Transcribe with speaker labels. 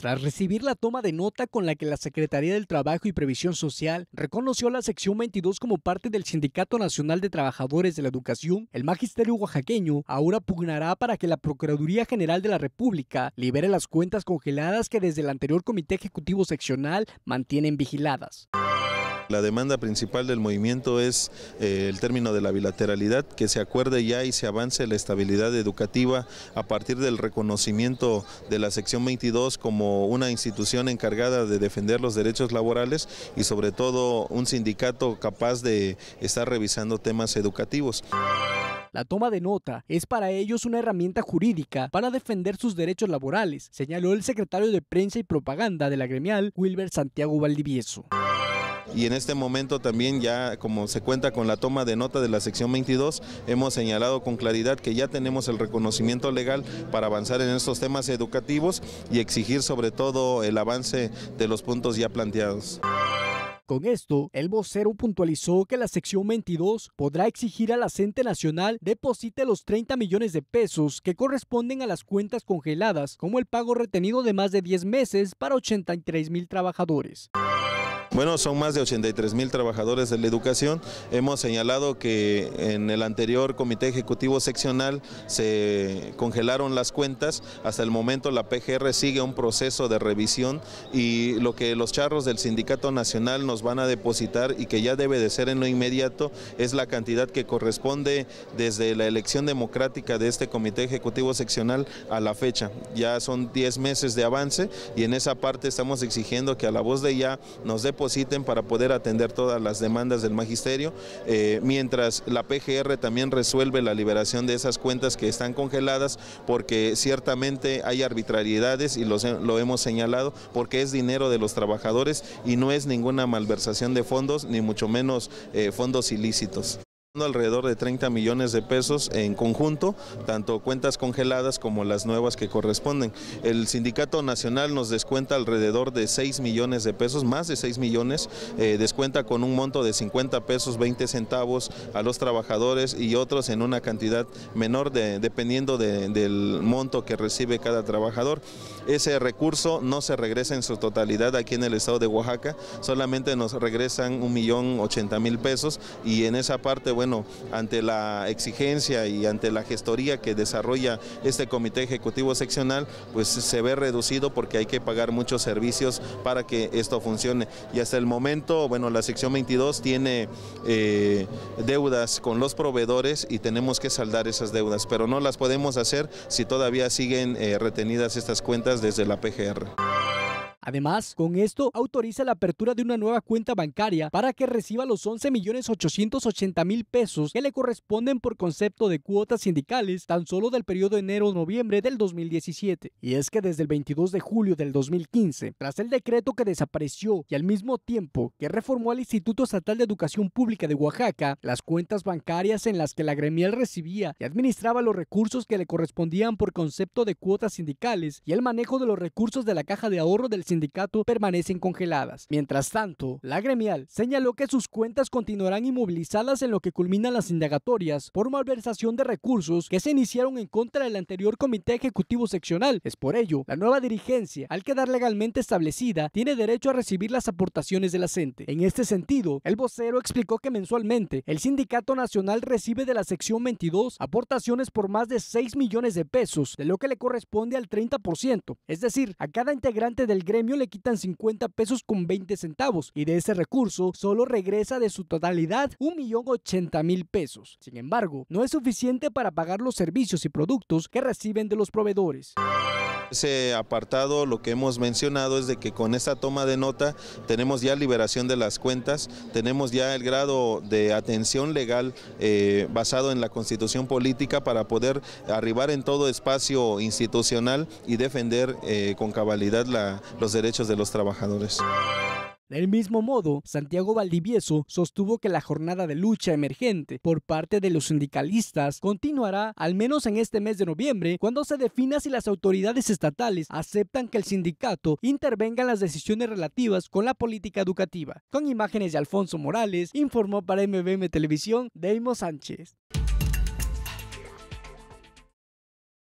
Speaker 1: Tras recibir la toma de nota con la que la Secretaría del Trabajo y Previsión Social reconoció la sección 22 como parte del Sindicato Nacional de Trabajadores de la Educación, el magisterio oaxaqueño ahora pugnará para que la Procuraduría General de la República libere las cuentas congeladas que desde el anterior Comité Ejecutivo Seccional mantienen vigiladas.
Speaker 2: La demanda principal del movimiento es eh, el término de la bilateralidad, que se acuerde ya y se avance la estabilidad educativa a partir del reconocimiento de la sección 22 como una institución encargada de defender los derechos laborales y sobre todo un sindicato capaz de estar revisando temas educativos.
Speaker 1: La toma de nota es para ellos una herramienta jurídica para defender sus derechos laborales, señaló el secretario de Prensa y Propaganda de la gremial, Wilber Santiago Valdivieso
Speaker 2: y en este momento también ya como se cuenta con la toma de nota de la sección 22, hemos señalado con claridad que ya tenemos el reconocimiento legal para avanzar en estos temas educativos y exigir sobre todo el avance de los puntos ya planteados.
Speaker 1: Con esto, el vocero puntualizó que la sección 22 podrá exigir a la Cente Nacional deposite los 30 millones de pesos que corresponden a las cuentas congeladas, como el pago retenido de más de 10 meses para 83 mil trabajadores.
Speaker 2: Bueno, son más de 83 mil trabajadores de la educación. Hemos señalado que en el anterior Comité Ejecutivo Seccional se congelaron las cuentas. Hasta el momento la PGR sigue un proceso de revisión y lo que los charros del Sindicato Nacional nos van a depositar y que ya debe de ser en lo inmediato es la cantidad que corresponde desde la elección democrática de este Comité Ejecutivo Seccional a la fecha. Ya son 10 meses de avance y en esa parte estamos exigiendo que a la voz de ya nos dé para poder atender todas las demandas del magisterio, eh, mientras la PGR también resuelve la liberación de esas cuentas que están congeladas porque ciertamente hay arbitrariedades y lo hemos señalado porque es dinero de los trabajadores y no es ninguna malversación de fondos ni mucho menos eh, fondos ilícitos alrededor de 30 millones de pesos en conjunto, tanto cuentas congeladas como las nuevas que corresponden. El Sindicato Nacional nos descuenta alrededor de 6 millones de pesos, más de 6 millones, eh, descuenta con un monto de 50 pesos 20 centavos a los trabajadores y otros en una cantidad menor de, dependiendo del monto que recibe cada trabajador. Ese recurso no se regresa en su totalidad aquí en el estado de Oaxaca, solamente nos regresan un millón mil pesos y en esa parte, bueno, ante la exigencia y ante la gestoría que desarrolla este comité ejecutivo seccional, pues se ve reducido porque hay que pagar muchos servicios para que esto funcione. Y hasta el momento, bueno, la sección 22 tiene eh, deudas con los proveedores y tenemos que saldar esas deudas, pero no las podemos hacer si todavía siguen eh, retenidas estas cuentas desde la PGR.
Speaker 1: Además, con esto autoriza la apertura de una nueva cuenta bancaria para que reciba los 11 millones 880 mil pesos que le corresponden por concepto de cuotas sindicales tan solo del periodo enero-noviembre del 2017. Y es que desde el 22 de julio del 2015, tras el decreto que desapareció y al mismo tiempo que reformó al Instituto Estatal de Educación Pública de Oaxaca, las cuentas bancarias en las que la gremial recibía y administraba los recursos que le correspondían por concepto de cuotas sindicales y el manejo de los recursos de la caja de ahorro del sindicato sindicato permanecen congeladas. Mientras tanto, la gremial señaló que sus cuentas continuarán inmovilizadas en lo que culminan las indagatorias por malversación de recursos que se iniciaron en contra del anterior Comité Ejecutivo Seccional. Es por ello, la nueva dirigencia, al quedar legalmente establecida, tiene derecho a recibir las aportaciones del la CENTE. En este sentido, el vocero explicó que mensualmente el Sindicato Nacional recibe de la sección 22 aportaciones por más de 6 millones de pesos, de lo que le corresponde al 30%, es decir, a cada integrante del gremio le quitan 50 pesos con 20 centavos y de ese recurso solo regresa de su totalidad mil pesos. Sin embargo, no es suficiente para pagar los servicios y productos que reciben de los proveedores.
Speaker 2: Ese apartado lo que hemos mencionado es de que con esta toma de nota tenemos ya liberación de las cuentas, tenemos ya el grado de atención legal eh, basado en la constitución política para poder arribar en todo espacio institucional y defender eh, con cabalidad los derechos de los trabajadores. Del mismo modo,
Speaker 1: Santiago Valdivieso sostuvo que la jornada de lucha emergente por parte de los sindicalistas continuará al menos en este mes de noviembre cuando se defina si las autoridades estatales aceptan que el sindicato intervenga en las decisiones relativas con la política educativa. Con imágenes de Alfonso Morales, informó para MBM Televisión Deimo Sánchez.